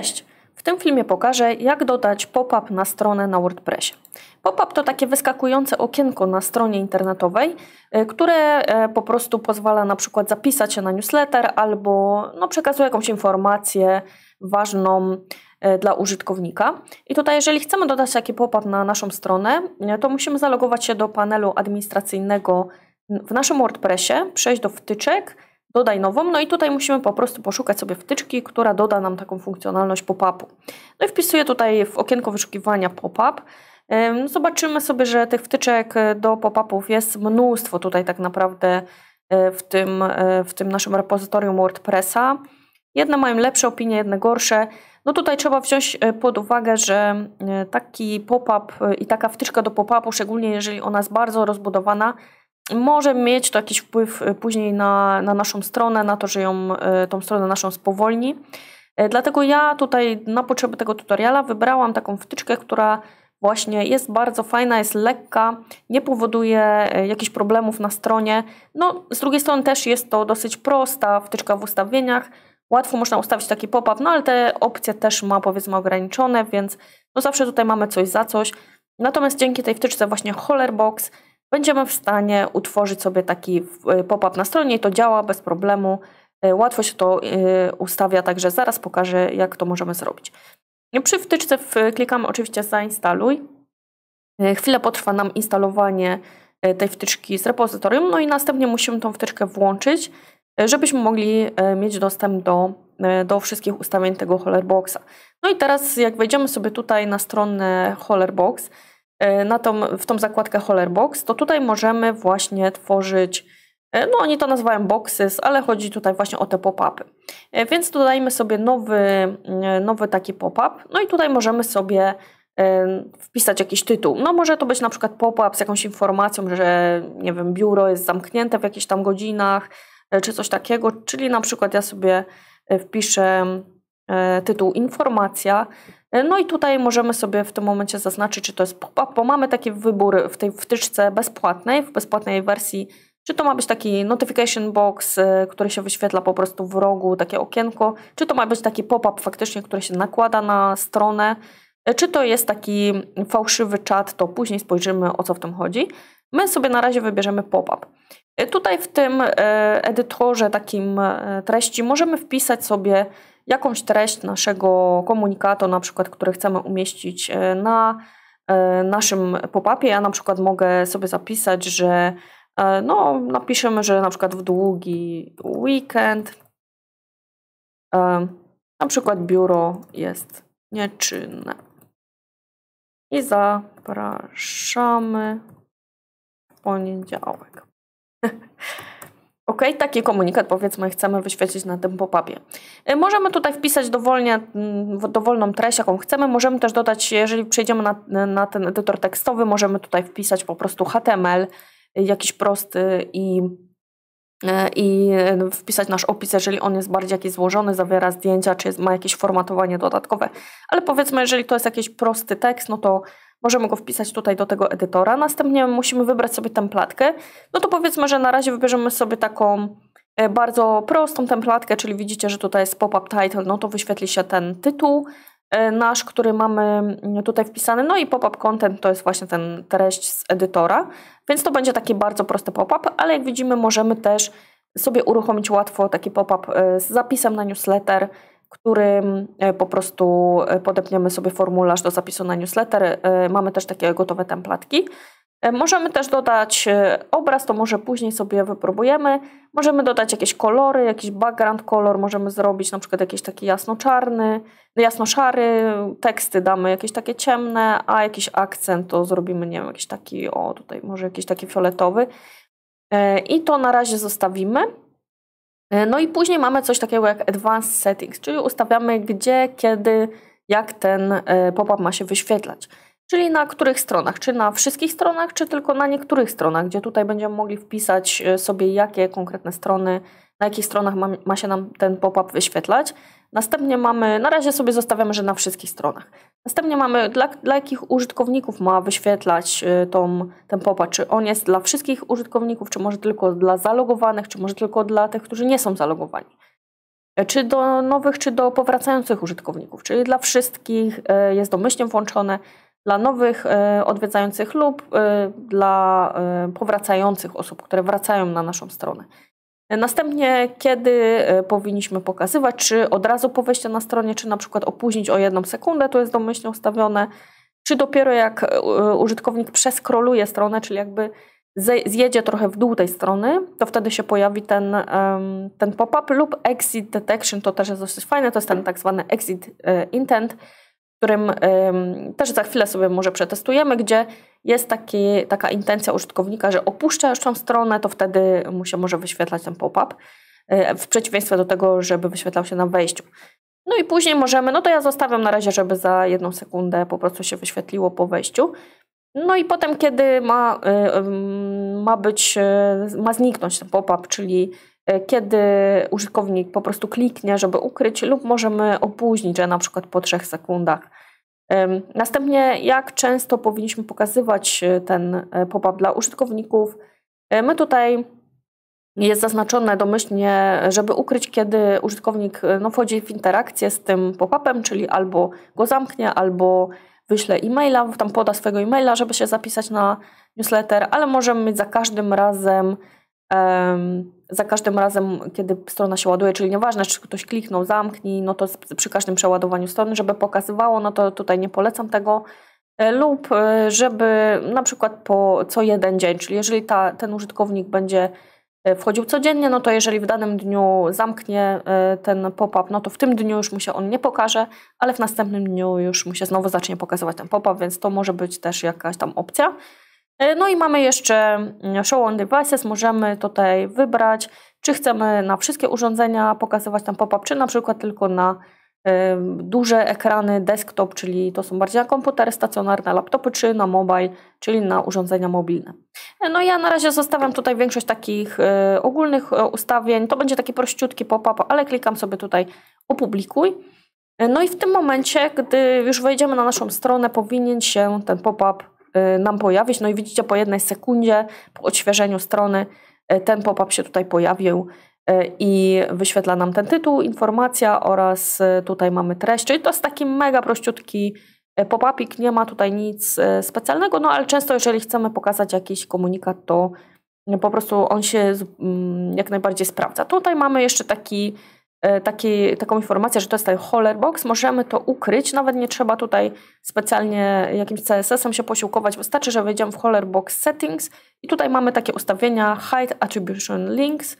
Cześć! W tym filmie pokażę, jak dodać pop-up na stronę na WordPressie. Pop-up to takie wyskakujące okienko na stronie internetowej, y, które e, po prostu pozwala na przykład zapisać się na newsletter albo no, przekazuje jakąś informację ważną e, dla użytkownika. I tutaj, jeżeli chcemy dodać taki pop-up na naszą stronę, y, to musimy zalogować się do panelu administracyjnego w naszym WordPressie, przejść do wtyczek, dodaj nową, no i tutaj musimy po prostu poszukać sobie wtyczki, która doda nam taką funkcjonalność pop-upu. No i wpisuję tutaj w okienko wyszukiwania pop-up, no Zobaczymy sobie, że tych wtyczek e, do pop-upów jest mnóstwo tutaj tak naprawdę e, w tym, e, w tym naszym repozytorium WordPressa. Jedne mają lepsze opinie, jedne gorsze. No tutaj trzeba wziąć pod uwagę, że taki pop-up i taka wtyczka do pop-upu, szczególnie jeżeli ona jest bardzo rozbudowana, może mieć to jakiś wpływ e, później na, na naszą stronę, na to, że ją, e, tą stronę naszą spowolni. E, dlatego ja tutaj na potrzeby tego tutoriala wybrałam taką wtyczkę, która właśnie jest bardzo fajna, jest lekka, nie powoduje jakichś problemów na stronie. No, z drugiej strony też jest to dosyć prosta wtyczka w ustawieniach. Łatwo można ustawić taki pop-up, no ale te opcje też ma powiedzmy ograniczone, więc no zawsze tutaj mamy coś za coś. Natomiast dzięki tej wtyczce właśnie Hollerbox będziemy w stanie utworzyć sobie taki y, pop-up na stronie i to działa bez problemu. Y, łatwo się to y, ustawia, także zaraz pokażę, jak to możemy zrobić. No, przy wtyczce klikamy oczywiście zainstaluj. Chwilę potrwa nam instalowanie tej wtyczki z repozytorium, no i następnie musimy tą wtyczkę włączyć, żebyśmy mogli mieć dostęp do, do wszystkich ustawień tego Hollerboxa. No i teraz jak wejdziemy sobie tutaj na stronę Hollerbox, E, na tą, w tą zakładkę Hollerbox, to tutaj możemy właśnie tworzyć, e, no oni to nazywają boxes, ale chodzi tutaj właśnie o te pop-upy. E, więc dodajmy sobie nowy, nowy taki pop-up, no i tutaj możemy sobie wpisać jakiś tytuł. No może to być na przykład pop-up z jakąś informacją, że nie wiem, biuro jest zamknięte w jakichś tam godzinach, czy coś takiego, czyli na przykład ja sobie wpiszę E, tytuł informacja. E, no i tutaj możemy sobie w tym momencie zaznaczyć, czy to jest pop-up, bo mamy taki wybór w tej wtyczce bezpłatnej, w bezpłatnej wersji, czy to ma być taki notification box, e, który się wyświetla po prostu w rogu, takie okienko, czy to ma być taki pop-up faktycznie, który się nakłada na stronę, czy to jest taki fałszywy czat, to później spojrzymy o co w tym chodzi. My sobie na razie wybierzemy pop-up. Tutaj w tym edytorze takim treści możemy wpisać sobie jakąś treść naszego komunikatu, na przykład, który chcemy umieścić e, na e, naszym pop-upie. Ja na przykład mogę sobie zapisać, że e, no, napiszemy, że na przykład w długi weekend na przykład biuro jest nieczynne. I zapraszamy w poniedziałek. OK, taki komunikat powiedzmy chcemy wyświecić na tym pop-upie. Y, możemy tutaj wpisać dowolnie, mm, dowolną treść, jaką chcemy. Możemy też dodać, jeżeli przejdziemy na, na ten edytor tekstowy, możemy tutaj wpisać po prostu HTML, y, jakiś prosty i, y, i wpisać nasz opis, jeżeli on jest bardziej jakiś złożony, zawiera zdjęcia, czy jest, ma jakieś formatowanie dodatkowe. Ale powiedzmy, jeżeli to jest jakiś prosty tekst, no to Możemy go wpisać tutaj do tego edytora. Następnie musimy wybrać sobie templatkę. No to powiedzmy, że na razie wybierzemy sobie taką e, bardzo prostą templatkę, czyli widzicie, że tutaj jest pop-up title, no to wyświetli się ten tytuł e, nasz, który mamy mm, tutaj wpisany, no i pop-up content to jest właśnie ten treść z edytora, więc to będzie taki bardzo prosty pop-up, ale jak widzimy możemy też sobie uruchomić łatwo taki pop-up e, z zapisem na newsletter, którym e, po prostu e, podepniemy sobie formularz do zapisu na newsletter. E, mamy też takie gotowe templatki. Możemy też dodać obraz, to może później sobie wypróbujemy. Możemy dodać jakieś kolory, jakiś background kolor, możemy zrobić na przykład jakiś taki jasno-czarny, jasno-szary, teksty damy jakieś takie ciemne, a jakiś akcent to zrobimy, nie wiem, jakiś taki, o tutaj może jakiś taki fioletowy. I to na razie zostawimy. E, no i później mamy coś takiego jak Advanced Settings, czyli ustawiamy gdzie, kiedy, jak ten e, pop-up ma się wyświetlać. Czyli na których stronach? Czy na wszystkich stronach, czy tylko na niektórych stronach, gdzie tutaj będziemy mogli wpisać e, sobie, jakie konkretne strony, na jakich stronach ma, ma się nam ten pop-up wyświetlać. Następnie mamy, na razie sobie zostawiamy, że na wszystkich stronach. Następnie mamy, dla, dla jakich użytkowników ma wyświetlać y, tą, ten pop Czy on jest dla wszystkich użytkowników, czy może tylko dla zalogowanych, czy może tylko dla tych, którzy nie są zalogowani. E, czy do nowych, czy do powracających użytkowników. Czyli dla wszystkich e, jest domyślnie włączone, dla nowych e, odwiedzających lub dla powracających osób, które wracają na naszą stronę. Następnie, kiedy e, powinniśmy pokazywać, czy od razu po wejściu na stronie, czy na przykład opóźnić o jedną sekundę, to jest domyślnie ustawione, czy dopiero jak e, użytkownik przeskroluje stronę, czyli jakby zjedzie trochę w dół tej strony, to wtedy się pojawi ten, ten pop-up lub exit detection, to też jest dosyć fajne, to jest ten tak zwany exit e, intent, którym też za chwilę sobie może przetestujemy, gdzie jest taki, taka intencja użytkownika, że opuszcza już tam stronę, to wtedy mu się może wyświetlać ten pop-up, e, w przeciwieństwie do tego, żeby wyświetlał się na wejściu. No i później możemy, no to ja zostawiam na razie, żeby za jedną sekundę po prostu się wyświetliło po wejściu. No i potem, kiedy ma, e, ma być, e, ma zniknąć ten pop-up, czyli E, kiedy użytkownik po prostu kliknie, żeby ukryć, lub możemy opóźnić, że na przykład po 3 sekundach. Następnie, jak często powinniśmy pokazywać e, ten e, pop-up dla użytkowników. My tutaj jest zaznaczone domyślnie, żeby ukryć, kiedy użytkownik no, wchodzi w interakcję z tym pop-upem, czyli albo go zamknie, albo wyśle e-maila, tam poda swojego e-maila, żeby się zapisać na newsletter, ale możemy mieć za każdym razem um, za każdym razem, kiedy strona się ładuje, czyli nieważne, czy ktoś kliknął, zamknij, no to przy każdym przeładowaniu strony, żeby pokazywało, no to tutaj nie polecam tego. E, lub e, żeby na przykład po co jeden dzień, czyli jeżeli ta, ten użytkownik będzie e, wchodził codziennie, no to jeżeli w danym dniu zamknie ten pop-up, no to w tym dniu już mu się on nie pokaże, ale w następnym dniu już mu się znowu zacznie pokazywać ten pop-up, więc to może być też jakaś tam opcja. E, no i mamy jeszcze mm, Show on Devices. Możemy tutaj wybrać, czy chcemy na wszystkie urządzenia pokazywać tam pop-up, czy na przykład tylko na e, duże ekrany desktop, czyli to są bardziej na komputery stacjonarne, laptopy, czy na mobile, czyli na urządzenia mobilne. E, no ja na razie zostawiam tutaj większość takich ogólnych ustawień. To będzie taki prościutki pop-up, ale klikam sobie tutaj opublikuj. No i w tym momencie, gdy już wejdziemy na naszą stronę, powinien się ten pop-up Y, nam pojawić. No i widzicie, po jednej sekundzie, po odświeżeniu strony, y, ten pop-up się tutaj pojawił y, i wyświetla nam ten tytuł, informacja oraz tutaj mamy treść. Czyli to jest taki mega prościutki pop-upik, nie ma tutaj nic specjalnego, no ale często jeżeli chcemy pokazać jakiś komunikat, to po prostu on się mm, jak najbardziej sprawdza. Tutaj mamy jeszcze taki E, taki, taką informację, że to jest ten hollerbox, możemy to ukryć, nawet nie trzeba tutaj specjalnie jakimś CSS-em się posiłkować, wystarczy, że wejdziemy w hollerbox settings i tutaj mamy takie ustawienia hide attribution links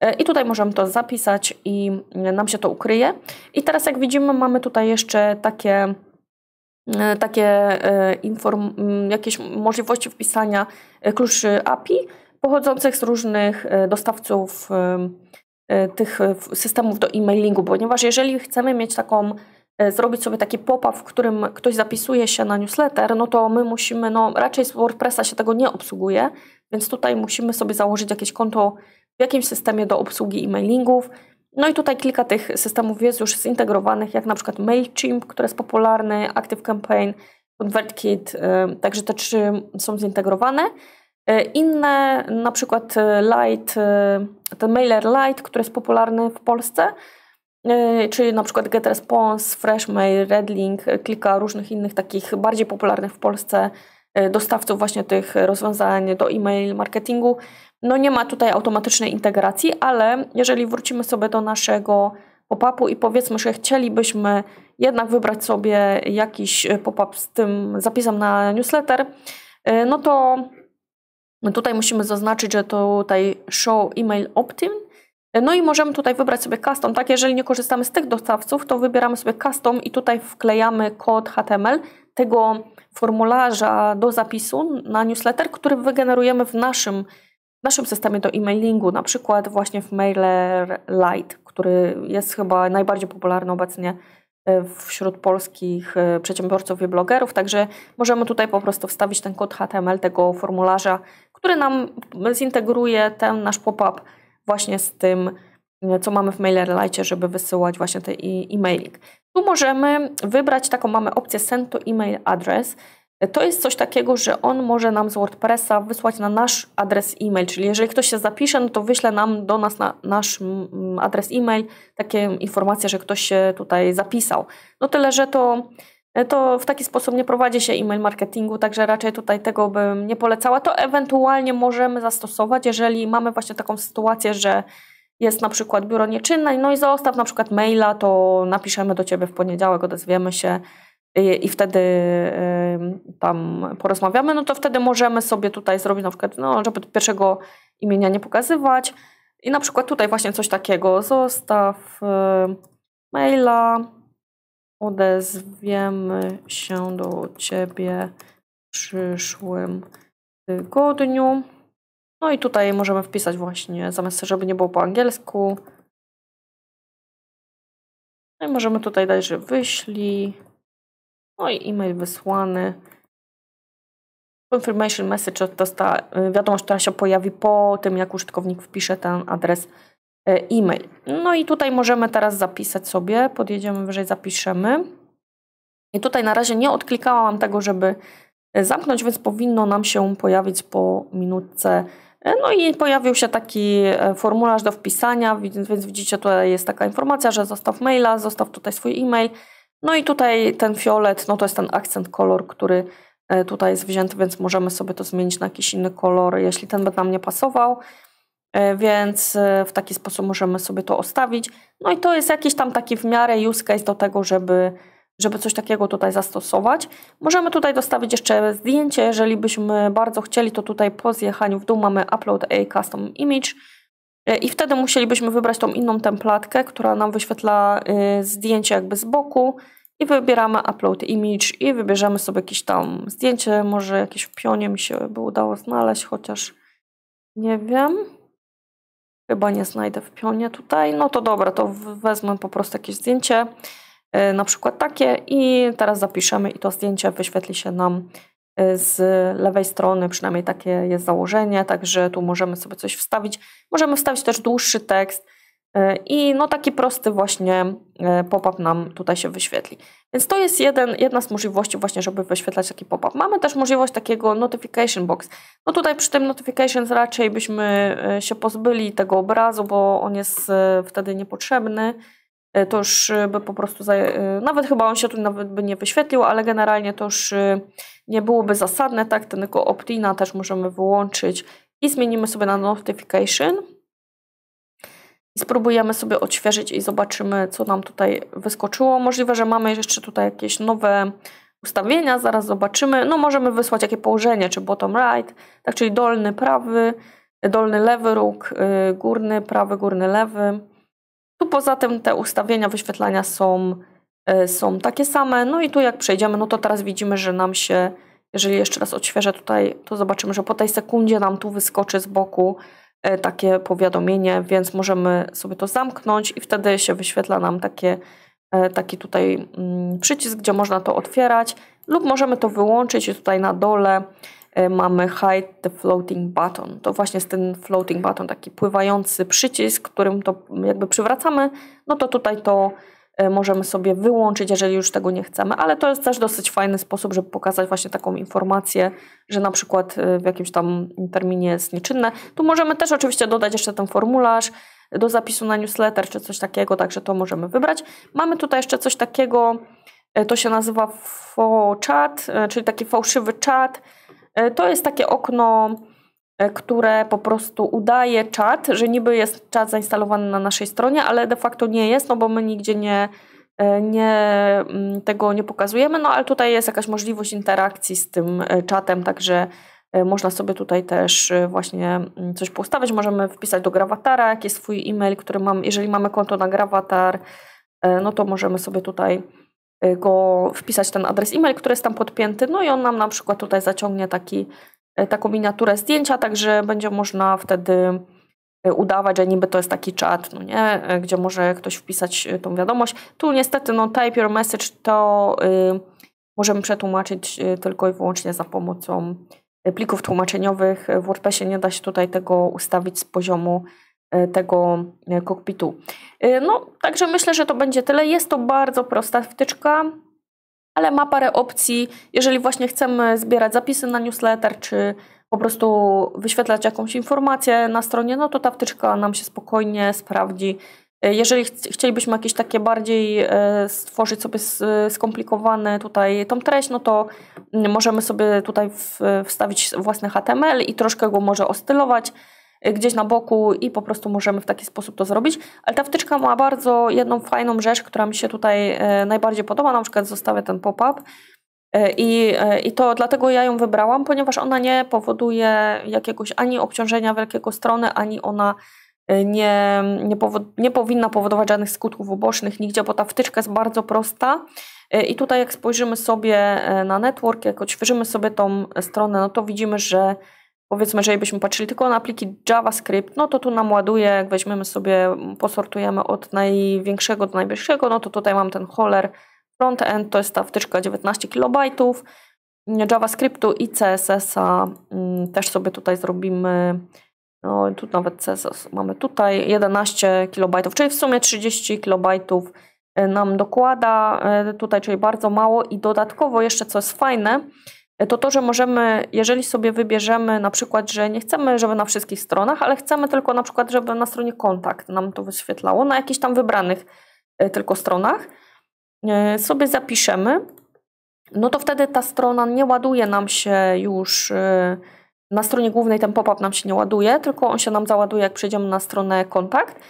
e, i tutaj możemy to zapisać i e, nam się to ukryje. I teraz jak widzimy mamy tutaj jeszcze takie takie inform, jakieś możliwości wpisania kluczy API pochodzących z różnych dostawców E, tych e, systemów do e-mailingu, ponieważ jeżeli chcemy mieć taką, e, zrobić sobie taki pop-up, w którym ktoś zapisuje się na newsletter, no to my musimy, no raczej z WordPressa się tego nie obsługuje, więc tutaj musimy sobie założyć jakieś konto w jakimś systemie do obsługi e-mailingów. No i tutaj kilka tych systemów jest już zintegrowanych, jak na przykład MailChimp, który jest popularny, ActiveCampaign, ConvertKit, także te trzy są zintegrowane. E, inne, na przykład e, Light, e, ten mailer Light, który jest popularny w Polsce, czyli na przykład GetResponse, FreshMail, Redlink, kilka różnych innych takich bardziej popularnych w Polsce dostawców właśnie tych rozwiązań do e-mail marketingu. No nie ma tutaj automatycznej integracji, ale jeżeli wrócimy sobie do naszego pop-upu i powiedzmy, że chcielibyśmy jednak wybrać sobie jakiś pop-up z tym zapisem na newsletter, no to no tutaj musimy zaznaczyć, że tutaj show email opt No i możemy tutaj wybrać sobie custom, tak? Jeżeli nie korzystamy z tych dostawców, to wybieramy sobie custom i tutaj wklejamy kod HTML tego formularza do zapisu na newsletter, który wygenerujemy w naszym, w naszym systemie do e-mailingu, na przykład właśnie w Mailer Lite, który jest chyba najbardziej popularny obecnie e, wśród polskich e, przedsiębiorców i blogerów, także możemy tutaj po prostu wstawić ten kod HTML tego formularza który nam zintegruje ten nasz pop-up właśnie z tym, co mamy w MailerLite, żeby wysyłać właśnie ten e-mailing. Tu możemy wybrać taką, mamy opcję Send to Email Address. To jest coś takiego, że on może nam z WordPressa wysłać na nasz adres e-mail, czyli jeżeli ktoś się zapisze, no to wyśle nam do nas na nasz adres e-mail takie informacje, że ktoś się tutaj zapisał. No tyle, że to E, to w taki sposób nie prowadzi się e-mail marketingu, także raczej tutaj tego bym nie polecała. To ewentualnie możemy zastosować, jeżeli mamy właśnie taką sytuację, że jest na przykład biuro nieczynne, no i zostaw na przykład maila, to napiszemy do Ciebie w poniedziałek, odezwiemy się i, i wtedy y, tam porozmawiamy, no to wtedy możemy sobie tutaj zrobić na przykład, no, żeby pierwszego imienia nie pokazywać i na przykład tutaj właśnie coś takiego, zostaw y, maila, Odezwiemy się do Ciebie w przyszłym tygodniu. No i tutaj możemy wpisać właśnie, zamiast żeby nie było po angielsku. No i możemy tutaj dać, że wyślij. No i e-mail wysłany. Confirmation message to jest ta y, wiadomość, która się pojawi po tym, jak użytkownik wpisze ten adres E, e-mail. No i tutaj możemy teraz zapisać sobie, podjedziemy wyżej, zapiszemy. I tutaj na razie nie odklikałam tego, żeby e, zamknąć, więc powinno nam się pojawić po minutce. E, no i pojawił się taki formularz do wpisania, więc widzicie, tutaj jest taka informacja, że zostaw maila, zostaw tutaj swój e-mail. No i tutaj ten fiolet, no to jest ten akcent kolor, który tutaj jest wzięty, więc możemy sobie to zmienić na jakiś inny kolor, jeśli ten by nam nie pasował. E, więc e, w taki sposób możemy sobie to ustawić. No i to jest jakiś tam taki w miarę use case do tego, żeby, żeby coś takiego tutaj zastosować. Możemy tutaj dostawić jeszcze zdjęcie, jeżeli byśmy bardzo chcieli, to tutaj po zjechaniu w dół mamy Upload a Custom Image e, i wtedy musielibyśmy wybrać tą inną templatkę, która nam wyświetla y, zdjęcie jakby z boku i wybieramy Upload Image i wybierzemy sobie jakieś tam zdjęcie, może jakieś w pionie mi się by udało znaleźć, chociaż nie wiem. Chyba nie znajdę w pionie tutaj. No to dobra, to wezmę po prostu jakieś zdjęcie, y, na przykład takie i teraz zapiszemy i to zdjęcie wyświetli się nam y, z lewej strony, przynajmniej takie jest założenie, także tu możemy sobie coś wstawić. Możemy wstawić też dłuższy tekst, E, I no taki prosty właśnie e, pop-up nam tutaj się wyświetli. Więc to jest jeden, jedna z możliwości właśnie, żeby wyświetlać taki pop-up. Mamy też możliwość takiego notification box. No tutaj przy tym notifications raczej byśmy e, się pozbyli tego obrazu, bo on jest wtedy niepotrzebny. To już by po prostu, nawet chyba on się tu nawet by nie wyświetlił, ale generalnie to już nie byłoby zasadne, tak? Ten tylko opt-ina też możemy wyłączyć i zmienimy sobie na notification. Spróbujemy sobie odświeżyć i zobaczymy, co nam tutaj wyskoczyło. Możliwe, że mamy jeszcze tutaj jakieś nowe ustawienia, zaraz zobaczymy. No możemy wysłać jakie położenie, czy bottom right, tak czyli dolny prawy, dolny lewy róg, y, górny prawy, górny lewy. Tu poza tym te ustawienia wyświetlania są, y, są takie same. No i tu jak przejdziemy, no to teraz widzimy, że nam się, jeżeli jeszcze raz odświeżę tutaj, to zobaczymy, że po tej sekundzie nam tu wyskoczy z boku E, takie powiadomienie, więc możemy sobie to zamknąć i wtedy się wyświetla nam takie, e, taki tutaj mm, przycisk, gdzie można to otwierać lub możemy to wyłączyć i tutaj na dole e, mamy hide the floating button. To właśnie jest ten floating button, taki pływający przycisk, którym to jakby przywracamy, no to tutaj to E, możemy sobie wyłączyć, jeżeli już tego nie chcemy, ale to jest też dosyć fajny sposób, żeby pokazać właśnie taką informację, że na przykład e, w jakimś tam terminie jest nieczynne. Tu możemy też oczywiście dodać jeszcze ten formularz do zapisu na newsletter czy coś takiego, także to możemy wybrać. Mamy tutaj jeszcze coś takiego, e, to się nazywa FOCHAT, chat, czyli taki fałszywy czat. To jest takie okno E, które po prostu udaje czat, że niby jest czat zainstalowany na naszej stronie, ale de facto nie jest, no bo my nigdzie nie, e, nie, mm, tego nie pokazujemy, no ale tutaj jest jakaś możliwość interakcji z tym e, czatem, także można sobie tutaj też właśnie mm, coś postawić, możemy wpisać do Gravatara jakiś swój e-mail, który mam, jeżeli mamy konto na Gravatar, no to możemy sobie tutaj go wpisać ten adres e-mail, który jest tam podpięty, no i on nam na przykład tutaj zaciągnie taki E, taką miniaturę zdjęcia, także będzie można wtedy e, udawać, że niby to jest taki czat, no nie? E, gdzie może ktoś wpisać tą wiadomość. Tu niestety no type your message to y, możemy przetłumaczyć tylko i wyłącznie za pomocą plików tłumaczeniowych. W WordPressie nie da się tutaj tego ustawić z poziomu tego kokpitu. No, także myślę, że to będzie tyle. Jest to bardzo prosta wtyczka ale ma parę opcji, jeżeli właśnie chcemy zbierać zapisy na newsletter, czy po prostu wyświetlać jakąś informację na stronie, no to ta wtyczka nam się spokojnie sprawdzi. Jeżeli chcielibyśmy jakieś takie bardziej e, stworzyć sobie skomplikowane tutaj tą treść, no to możemy sobie tutaj wstawić własny HTML i troszkę go może ostylować. Y, gdzieś na boku i po prostu możemy w taki sposób to zrobić. Ale ta wtyczka ma bardzo jedną fajną rzecz, która mi się tutaj y, najbardziej podoba, na przykład zostawię ten pop-up. Y, I, I to dlatego ja ją wybrałam, ponieważ ona nie powoduje jakiegoś ani obciążenia wielkiego strony, ani ona nie, nie, powo nie powinna powodować żadnych skutków ubocznych nigdzie, bo ta wtyczka jest bardzo prosta. I tutaj jak spojrzymy sobie na network, jak odświeżymy sobie tą stronę, no to widzimy, że powiedzmy, że byśmy patrzyli tylko na pliki JavaScript, no to tu nam ładuje, jak weźmiemy sobie, posortujemy od największego do najbliższego, no to tutaj mam ten holler frontend, to jest ta wtyczka 19 KB, JavaScriptu i CSS-a mm, też sobie tutaj zrobimy, no tu nawet CSS mamy tutaj 11 KB, czyli w sumie 30 KB e, nam dokłada e, tutaj, czyli bardzo mało i dodatkowo jeszcze co jest fajne, to to, że możemy, jeżeli sobie wybierzemy na przykład, że nie chcemy, żeby na wszystkich stronach, ale chcemy tylko na przykład, żeby na stronie kontakt nam to wyświetlało, na jakichś tam wybranych e, tylko stronach, e, sobie zapiszemy, no to wtedy ta strona nie ładuje nam się już e, na stronie głównej ten pop-up nam się nie ładuje, tylko on się nam załaduje, jak przejdziemy na stronę kontakt.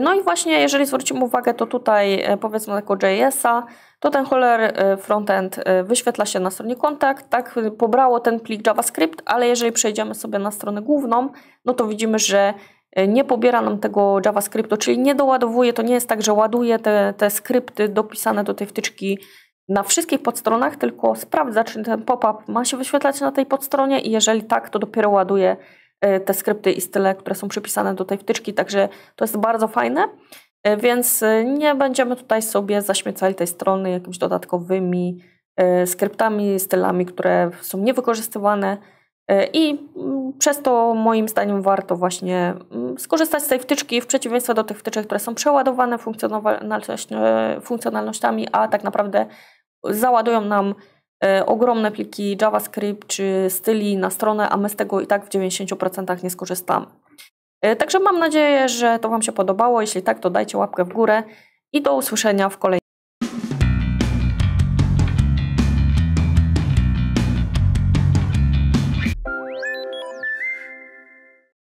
No i właśnie, jeżeli zwrócimy uwagę, to tutaj powiedzmy jako JS-a to ten Holler e, frontend e, wyświetla się na stronie kontakt, tak, e, pobrało ten plik JavaScript, ale jeżeli przejdziemy sobie na stronę główną, no to widzimy, że nie pobiera nam tego JavaScriptu, czyli nie doładowuje, to nie jest tak, że ładuje te, te skrypty dopisane do tej wtyczki na wszystkich podstronach, tylko sprawdza, czy ten pop-up ma się wyświetlać na tej podstronie i jeżeli tak, to dopiero ładuje te skrypty i style, które są przypisane do tej wtyczki, także to jest bardzo fajne. E, więc e, nie będziemy tutaj sobie zaśmiecali tej strony jakimiś dodatkowymi e, skryptami, stylami, które są niewykorzystywane. I mm, przez to moim zdaniem warto właśnie mm, skorzystać z tej wtyczki w przeciwieństwie do tych wtyczek, które są przeładowane funkcjonalnościami, a tak naprawdę załadują nam ogromne pliki JavaScript czy styli na stronę, a my z tego i tak w 90% nie skorzystamy. E, także mam nadzieję, że to Wam się podobało. Jeśli tak, to dajcie łapkę w górę i do usłyszenia w kolejnym.